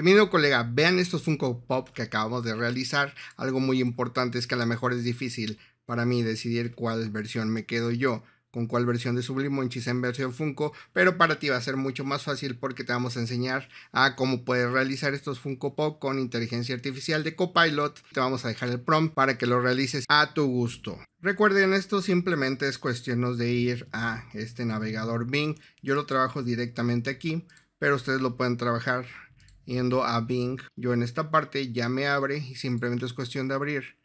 Bienvenido colega, vean estos Funko Pop que acabamos de realizar. Algo muy importante es que a lo mejor es difícil para mí decidir cuál versión me quedo yo, con cuál versión de Sublimonchis en versión Funko, pero para ti va a ser mucho más fácil porque te vamos a enseñar a cómo puedes realizar estos Funko Pop con inteligencia artificial de Copilot. Te vamos a dejar el prompt para que lo realices a tu gusto. Recuerden, esto simplemente es cuestión de ir a este navegador Bing. Yo lo trabajo directamente aquí, pero ustedes lo pueden trabajar yendo a Bing. Yo en esta parte ya me abre y simplemente es cuestión de abrir.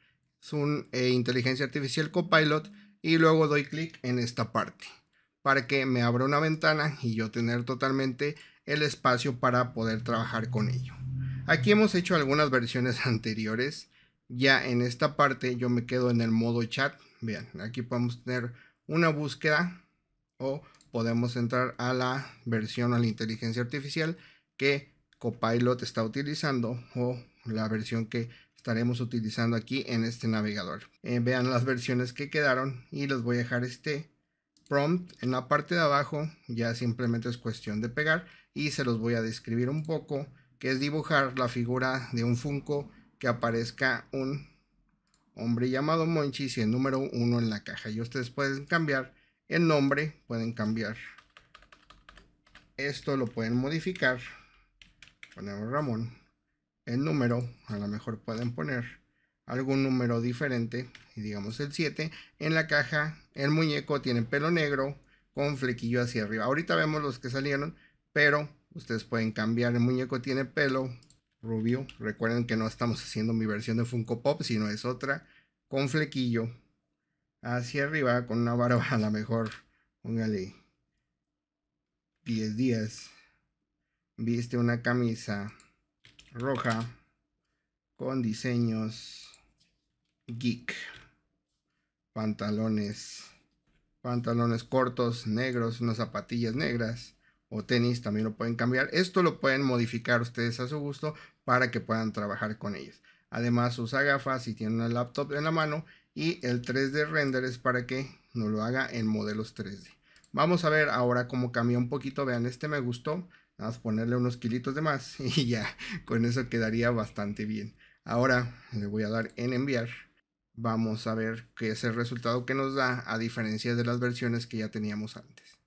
Es eh, un inteligencia artificial copilot y luego doy clic en esta parte para que me abra una ventana y yo tener totalmente el espacio para poder trabajar con ello. Aquí hemos hecho algunas versiones anteriores. Ya en esta parte yo me quedo en el modo chat. Vean, aquí podemos tener una búsqueda o podemos entrar a la versión a la inteligencia artificial que pilot está utilizando o la versión que estaremos utilizando aquí en este navegador. Eh, vean las versiones que quedaron y les voy a dejar este prompt en la parte de abajo. Ya simplemente es cuestión de pegar y se los voy a describir un poco, que es dibujar la figura de un Funko que aparezca un hombre llamado Monchi y el número 1 en la caja. Y ustedes pueden cambiar el nombre, pueden cambiar esto, lo pueden modificar ponemos Ramón, el número, a lo mejor pueden poner algún número diferente, y digamos el 7, en la caja el muñeco tiene pelo negro con flequillo hacia arriba. Ahorita vemos los que salieron, pero ustedes pueden cambiar, el muñeco tiene pelo rubio, recuerden que no estamos haciendo mi versión de Funko Pop, sino es otra, con flequillo hacia arriba, con una barba a lo mejor, póngale 10 días viste una camisa roja con diseños geek. Pantalones, pantalones cortos, negros, unas zapatillas negras o tenis también lo pueden cambiar. Esto lo pueden modificar ustedes a su gusto para que puedan trabajar con ellos. Además usa gafas si tiene una laptop en la mano y el 3D render es para que no lo haga en modelos 3D. Vamos a ver ahora cómo cambia un poquito. Vean, este me gustó. Vamos a ponerle unos kilitos de más y ya, con eso quedaría bastante bien. Ahora le voy a dar en enviar. Vamos a ver qué es el resultado que nos da a diferencia de las versiones que ya teníamos antes.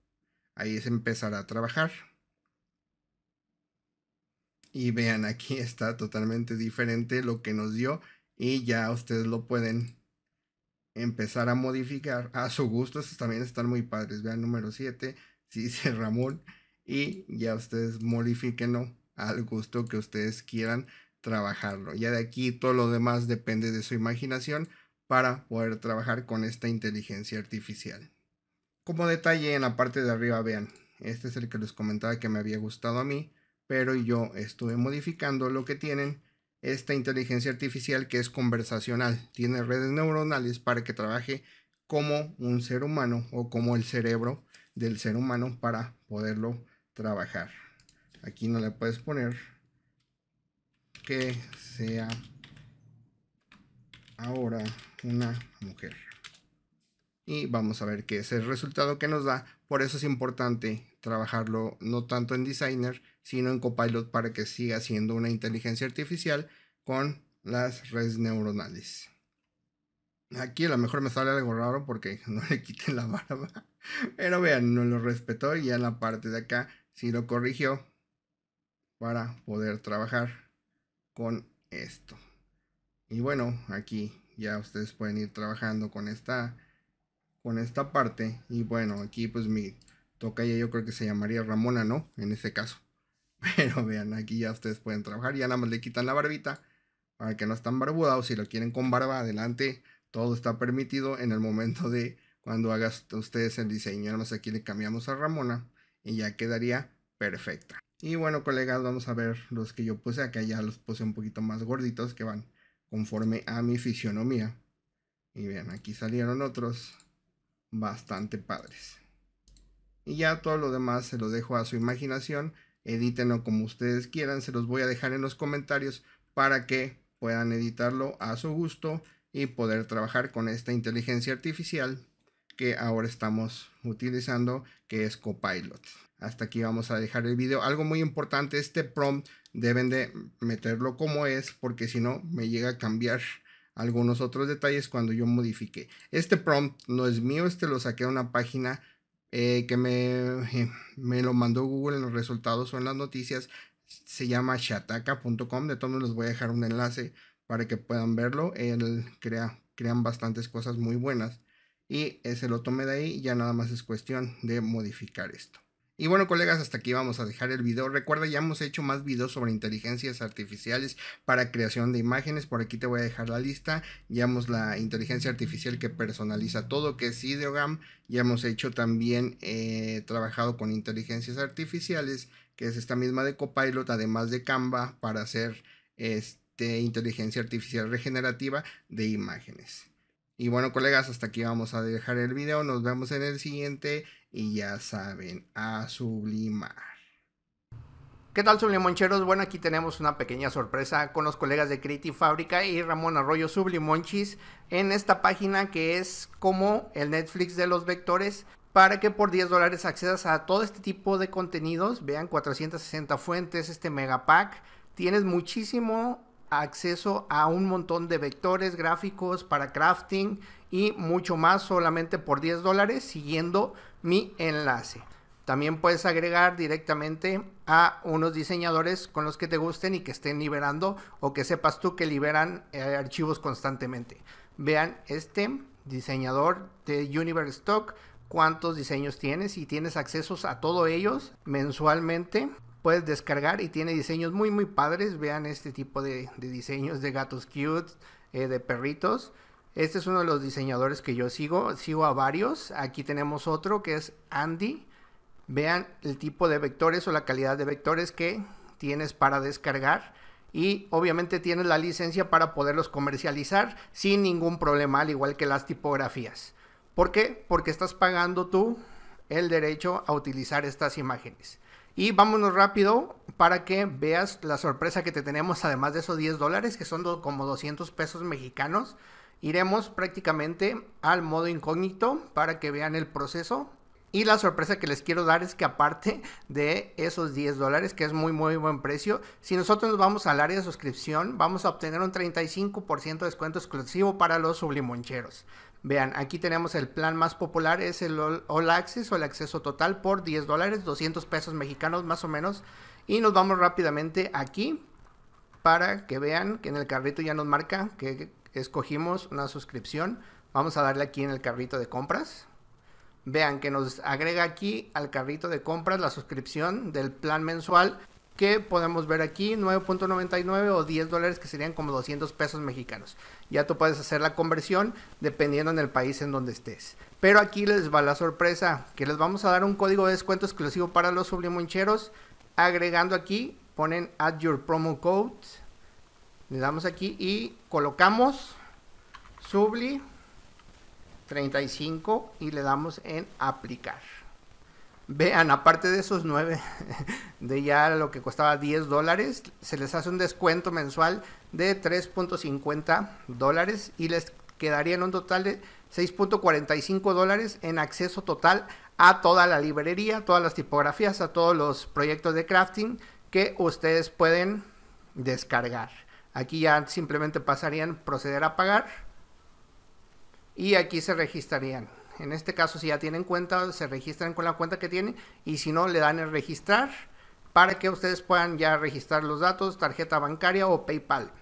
Ahí es empezará a trabajar. Y vean, aquí está totalmente diferente lo que nos dio y ya ustedes lo pueden empezar a modificar a su gusto. Estos también están muy padres. Vean número 7, Si dice Ramón y ya ustedes modifiquenlo al gusto que ustedes quieran trabajarlo. Ya de aquí todo lo demás depende de su imaginación para poder trabajar con esta inteligencia artificial. Como detalle en la parte de arriba, vean, este es el que les comentaba que me había gustado a mí, pero yo estuve modificando lo que tienen esta inteligencia artificial que es conversacional. Tiene redes neuronales para que trabaje como un ser humano o como el cerebro del ser humano para poderlo trabajar. Aquí no le puedes poner que sea ahora una mujer. Y vamos a ver qué es el resultado que nos da. Por eso es importante trabajarlo no tanto en Designer, sino en Copilot para que siga siendo una inteligencia artificial con las redes neuronales. Aquí a lo mejor me sale algo raro porque no le quiten la barba. Pero vean, no lo respetó y ya en la parte de acá si lo corrigió para poder trabajar con esto. Y bueno, aquí ya ustedes pueden ir trabajando con esta con esta parte y bueno, aquí pues mi ya yo creo que se llamaría Ramona, ¿no? En este caso. Pero vean, aquí ya ustedes pueden trabajar, ya nada más le quitan la barbita para que no están barbudados. si lo quieren con barba, adelante, todo está permitido en el momento de cuando hagas ustedes el diseño. Nada más aquí le cambiamos a Ramona y ya quedaría perfecta. Y bueno, colegas, vamos a ver los que yo puse. Acá ya los puse un poquito más gorditos que van conforme a mi fisionomía. Y bien, aquí salieron otros bastante padres. Y ya todo lo demás se lo dejo a su imaginación. Edítenlo como ustedes quieran. Se los voy a dejar en los comentarios para que puedan editarlo a su gusto y poder trabajar con esta inteligencia artificial que ahora estamos utilizando, que es Copilot. Hasta aquí vamos a dejar el video. Algo muy importante, este prompt deben de meterlo como es, porque si no me llega a cambiar algunos otros detalles cuando yo modifique. Este prompt no es mío, este lo saqué de una página eh, que me, me lo mandó Google en los resultados o en las noticias. Se llama shataka.com, de todos les voy a dejar un enlace para que puedan verlo. Él crea, crean bastantes cosas muy buenas y eh, se lo tome de ahí, ya nada más es cuestión de modificar esto. Y bueno, colegas, hasta aquí vamos a dejar el video. Recuerda, ya hemos hecho más videos sobre inteligencias artificiales para creación de imágenes. Por aquí te voy a dejar la lista. Ya hemos la inteligencia artificial que personaliza todo, que es Ideogam. Ya hemos hecho también, eh, trabajado con inteligencias artificiales, que es esta misma de Copilot, además de Canva, para hacer este, inteligencia artificial regenerativa de imágenes. Y bueno, colegas, hasta aquí vamos a dejar el video. Nos vemos en el siguiente. Y ya saben, a sublimar. ¿Qué tal, sublimoncheros? Bueno, aquí tenemos una pequeña sorpresa con los colegas de Creative Fábrica y Ramón Arroyo Sublimonchis en esta página que es como el Netflix de los vectores para que por 10 dólares accedas a todo este tipo de contenidos. Vean, 460 fuentes, este mega pack. Tienes muchísimo acceso a un montón de vectores gráficos para crafting y mucho más solamente por 10 dólares siguiendo mi enlace. También puedes agregar directamente a unos diseñadores con los que te gusten y que estén liberando o que sepas tú que liberan eh, archivos constantemente. Vean este diseñador de Universe Stock, cuántos diseños tienes y tienes accesos a todos ellos mensualmente puedes descargar y tiene diseños muy, muy padres. Vean este tipo de, diseños de gatos cute, eh, de perritos. Este es uno de los diseñadores que yo sigo. Sigo a varios. Aquí tenemos otro que es Andy. Vean el tipo de vectores o la calidad de vectores que tienes para descargar y obviamente tienes la licencia para poderlos comercializar sin ningún problema, al igual que las tipografías. ¿Por qué? Porque estás pagando tú el derecho a utilizar estas imágenes. Y vámonos rápido para que veas la sorpresa que te tenemos, además de esos 10 dólares, que son como 200 pesos mexicanos. Iremos prácticamente al modo incógnito para que vean el proceso. Y la sorpresa que les quiero dar es que aparte de esos 10 dólares, que es muy muy buen precio, si nosotros nos vamos al área de suscripción, vamos a obtener un 35% de descuento exclusivo para los sublimoncheros. Vean, aquí tenemos el plan más popular, es el All, Access o el acceso total por 10 dólares, 200 pesos mexicanos más o menos. Y nos vamos rápidamente aquí para que vean que en el carrito ya nos marca que escogimos una suscripción. Vamos a darle aquí en el carrito de compras. Vean que nos agrega aquí al carrito de compras la suscripción del plan mensual que podemos ver aquí 9.99 o 10 dólares que serían como 200 pesos mexicanos. Ya tú puedes hacer la conversión dependiendo en el país en donde estés. Pero aquí les va la sorpresa, que les vamos a dar un código de descuento exclusivo para los sublimoncheros. Agregando aquí, ponen add your promo code. Le damos aquí y colocamos subli 35 y le damos en aplicar. Vean, aparte de esos 9, de ya lo que costaba 10 dólares, se les hace un descuento mensual de 3.50 dólares y les quedarían un total de 6.45 dólares en acceso total a toda la librería, todas las tipografías, a todos los proyectos de crafting que ustedes pueden descargar. Aquí ya simplemente pasarían proceder a pagar y aquí se registrarían. En este caso, si ya tienen cuenta, se registran con la cuenta que tienen y si no, le dan en registrar para que ustedes puedan ya registrar los datos, tarjeta bancaria o PayPal.